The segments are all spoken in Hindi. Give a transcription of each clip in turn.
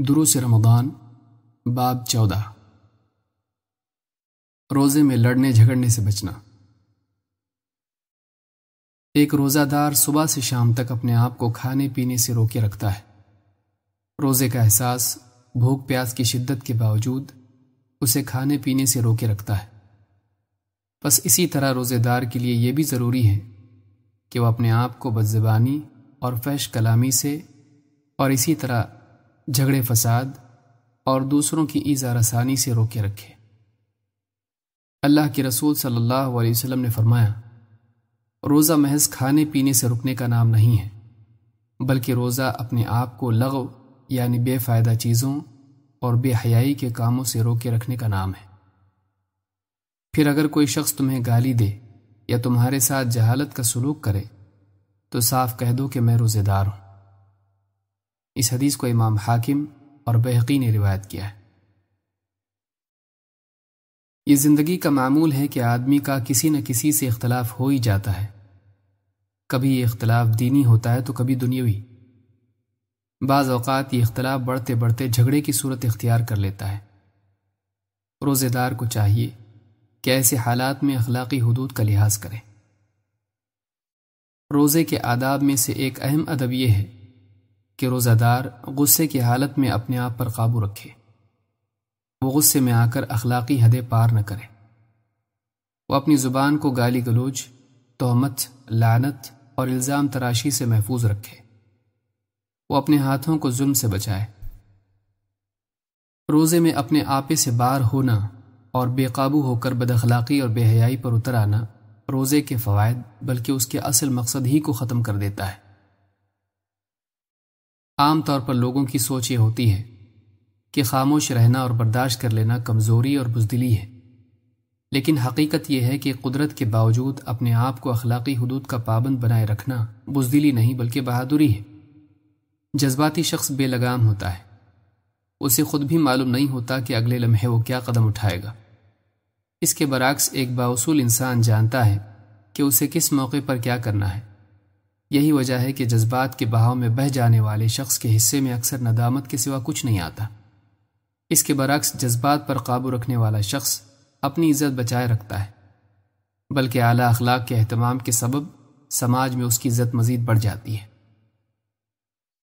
दुरुस रमदान बाब चौदह रोज़े में लड़ने झगड़ने से बचना एक रोज़ादार सुबह से शाम तक अपने आप को खाने पीने से रोके रखता है रोज़े का एहसास भूख प्यास की शिद्दत के बावजूद उसे खाने पीने से रोके रखता है बस इसी तरह रोज़ेदार के लिए यह भी ज़रूरी है कि वह अपने आप को बदजबानी और फैश कलामी से और इसी तरह झगड़े फसाद और दूसरों की ईज़ा रसानी से रोके रखे अल्लाह के रसूल सल्लल्लाहु अलैहि वसल्लम ने फरमाया रोज़ा महज खाने पीने से रुकने का नाम नहीं है बल्कि रोज़ा अपने आप को लगव यानी बेफ़ायदा चीज़ों और बेहयाई के कामों से रोके रखने का नाम है फिर अगर कोई शख्स तुम्हें गाली दे या तुम्हारे साथ जहालत का सलूक करे तो साफ कह दो कि मैं रोज़ेदार हूँ इस हदीस को इमाम हाकिम और बहकी ने रिवायत किया है ये ज़िंदगी का मामूल है कि आदमी का किसी न किसी से इख्तलाफ हो ही जाता है कभी ये इख्तलाफ दीनी होता है तो कभी दुनियावी बाज़ ये इख्तलाफ बढ़ते बढ़ते झगड़े की सूरत इख्तियार कर लेता है रोज़ेदार को चाहिए कि ऐसे हालात में अखलाकी हदूद का लिहाज करें रोज़े के आदाब में से एक अहम अदब यह है कि रोज़ादार गुस्से की हालत में अपने आप पर काबू रखे वो गुस्से में आकर अखलाकी हदें पार न करे वो अपनी ज़ुबान को गाली गलोज तोहमत लानत और इल्ज़ाम तराशी से महफूज रखे वो अपने हाथों को जुल्म से बचाए रोज़े में अपने आपे से बाहर होना और बेकाबू होकर बदखलाकी और बेहयाई पर उतर आना रोज़े के फ़वाद बल्कि उसके असल मकसद ही को ख़त्म कर देता है आमतौर पर लोगों की सोच ये होती है कि खामोश रहना और बर्दाश्त कर लेना कमज़ोरी और बुजदिली है लेकिन हकीकत यह है कि कुदरत के बावजूद अपने आप को अखलाकी हदूद का पाबंद बनाए रखना बुजदिली नहीं बल्कि बहादुरी है जज्बाती शख्स बेलगाम होता है उसे खुद भी मालूम नहीं होता कि अगले लम्हे वो क्या कदम उठाएगा इसके बरक्स एक बाउसूल इंसान जानता है कि उसे किस मौके पर क्या करना है यही वजह है कि जज्बात के बहाव में बह जाने वाले शख्स के हिस्से में अक्सर नदामत के सिवा कुछ नहीं आता इसके बरक्स जज्बात पर काबू रखने वाला शख्स अपनी इज्जत बचाए रखता है बल्कि आला अखलाक के अहतमाम के सबब समाज में उसकी इज्जत मजीद बढ़ जाती है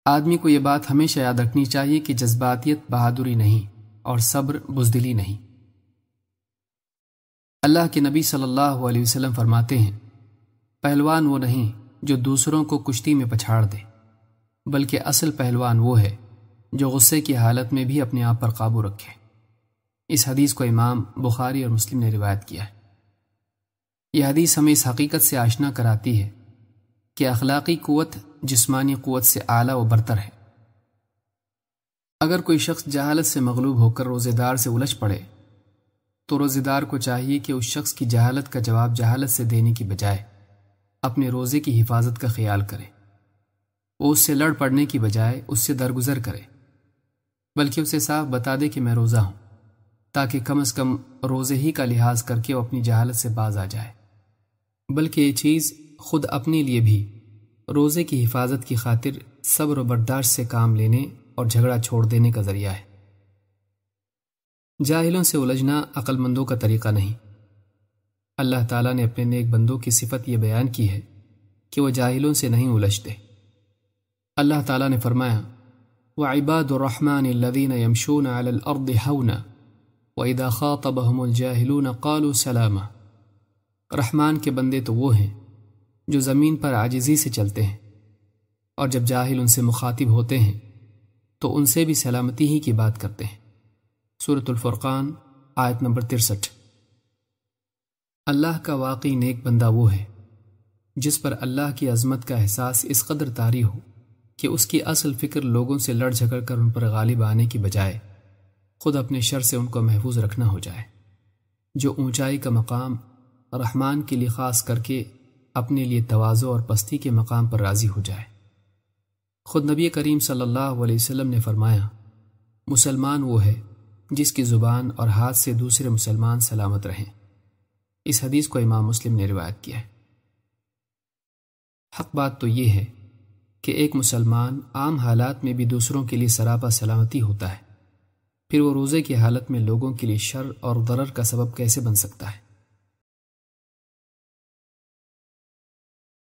आदमी को यह बात हमेशा याद रखनी चाहिए कि जज्बातीत बहादुरी नहीं और सब्र बुजदिली नहीं अल्लाह के नबी सल्लल्लाहु अलैहि वसल्लम फरमाते हैं पहलवान वो नहीं जो दूसरों को कुश्ती में पछाड़ दे बल्कि असल पहलवान वो है जो गुस्से की हालत में भी अपने आप पर काबू रखे इस हदीस को इमाम बुखारी और मुस्लिम ने रिवायत किया है यह हदीस हमें इस हकीकत से आशना कराती है कि अखलाकी क़वत जिस्मानी क़वत से आला व बरतर है अगर कोई शख्स जहालत से मगलूब होकर रोज़ेदार से उलझ पड़े तो रोज़ेदार को चाहिए कि उस शख्स की जहालत का जवाब जहालत से देने की बजाय अपने रोज़े की हिफाजत का ख्याल करे वो उससे लड़ पड़ने की बजाय उससे दरगुजर करे बल्कि उसे साफ बता दे कि मैं रोज़ा हूं ताकि कम अज़ कम रोज़े ही का लिहाज करके वो अपनी जहालत से बाज आ जाए बल्कि ये चीज़ खुद अपने लिए भी रोज़े की हिफाजत की खातिर सब्र बर्दाश्त से काम लेने और झगड़ा छोड़ देने का ज़रिया है जाहिलों से उलझना अक्लमंदों का तरीका नहीं अल्लाह ताला ने अपने नेक बंदों की सिफत यह बयान की है कि वह जाहिलों से नहीं उलझते अल्लाह ताला ने फरमाया व इबादुररहमान लवीन यमशून अलअर्द व इदा ख़ातबहमुलजाहिलून कालू सलाम रहमान के बंदे तो वो हैं जो ज़मीन पर आजिज़ी से चलते हैं और जब जाहिल उनसे मुखातिब होते हैं तो उनसे भी सलामती ही की बात करते हैं सूरतुल्फ़ुर्क़ान आयत नंबर तिरसठ अल्लाह का वाकई नेक बंदा वो है जिस पर अल्लाह की अजमत का एहसास इस कदर तारी हो कि उसकी असल फ़िक्र लोगों से लड़ झगड़ कर उन पर गालिब आने की बजाय खुद अपने शर से उनको महफूज रखना हो जाए जो ऊंचाई का मकाम रहमान के लिए ख़ास करके अपने लिए तोज़ो और पस्ती के मकाम पर राज़ी हो जाए खुद नबी करीम सल्लल्लाहु अलैहि वसल्लम ने फरमाया मुसलमान वो है जिसकी ज़ुबान और हाथ से दूसरे मुसलमान सलामत रहें इस हदीस को इमाम मुस्लिम ने रिवायत किया है हक बात तो यह है कि एक मुसलमान आम हालात में भी दूसरों के लिए सरापा सलामती होता है फिर वो रोज़े की हालत में लोगों के लिए शर और दरर का सबब कैसे बन सकता है